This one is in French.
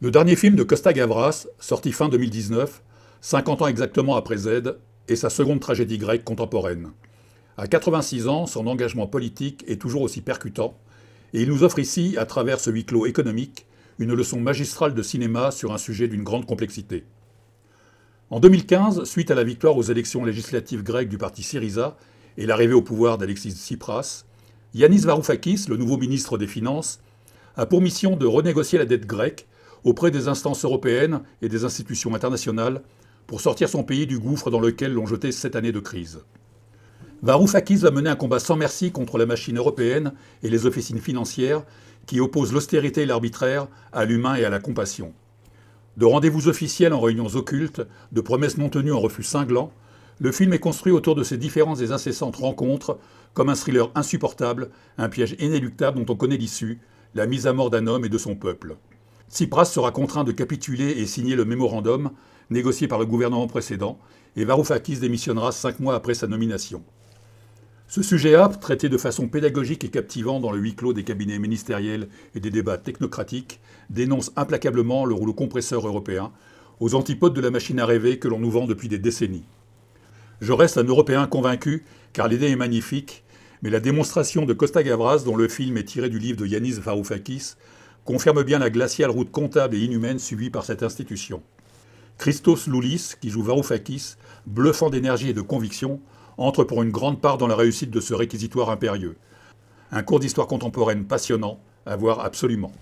Le dernier film de Costa Gavras, sorti fin 2019, 50 ans exactement après Z, est sa seconde tragédie grecque contemporaine. À 86 ans, son engagement politique est toujours aussi percutant, et il nous offre ici, à travers ce huis clos économique, une leçon magistrale de cinéma sur un sujet d'une grande complexité. En 2015, suite à la victoire aux élections législatives grecques du parti Syriza et l'arrivée au pouvoir d'Alexis Tsipras, Yanis Varoufakis, le nouveau ministre des Finances, a pour mission de renégocier la dette grecque auprès des instances européennes et des institutions internationales pour sortir son pays du gouffre dans lequel l'ont jeté sept années de crise. Varoufakis va mener un combat sans merci contre la machine européenne et les officines financières qui opposent l'austérité et l'arbitraire à l'humain et à la compassion. De rendez-vous officiels en réunions occultes, de promesses non tenues en refus cinglants, le film est construit autour de ces différentes et incessantes rencontres, comme un thriller insupportable, un piège inéluctable dont on connaît l'issue, la mise à mort d'un homme et de son peuple. Tsipras sera contraint de capituler et signer le mémorandum négocié par le gouvernement précédent, et Varoufakis démissionnera cinq mois après sa nomination. Ce sujet âpre, traité de façon pédagogique et captivante dans le huis clos des cabinets ministériels et des débats technocratiques, dénonce implacablement le rouleau compresseur européen, aux antipodes de la machine à rêver que l'on nous vend depuis des décennies. Je reste un Européen convaincu, car l'idée est magnifique, mais la démonstration de Costa Gavras, dont le film est tiré du livre de Yanis Varoufakis, confirme bien la glaciale route comptable et inhumaine subie par cette institution. Christos Loulis, qui joue Varoufakis, bluffant d'énergie et de conviction, entre pour une grande part dans la réussite de ce réquisitoire impérieux. Un cours d'histoire contemporaine passionnant à voir absolument.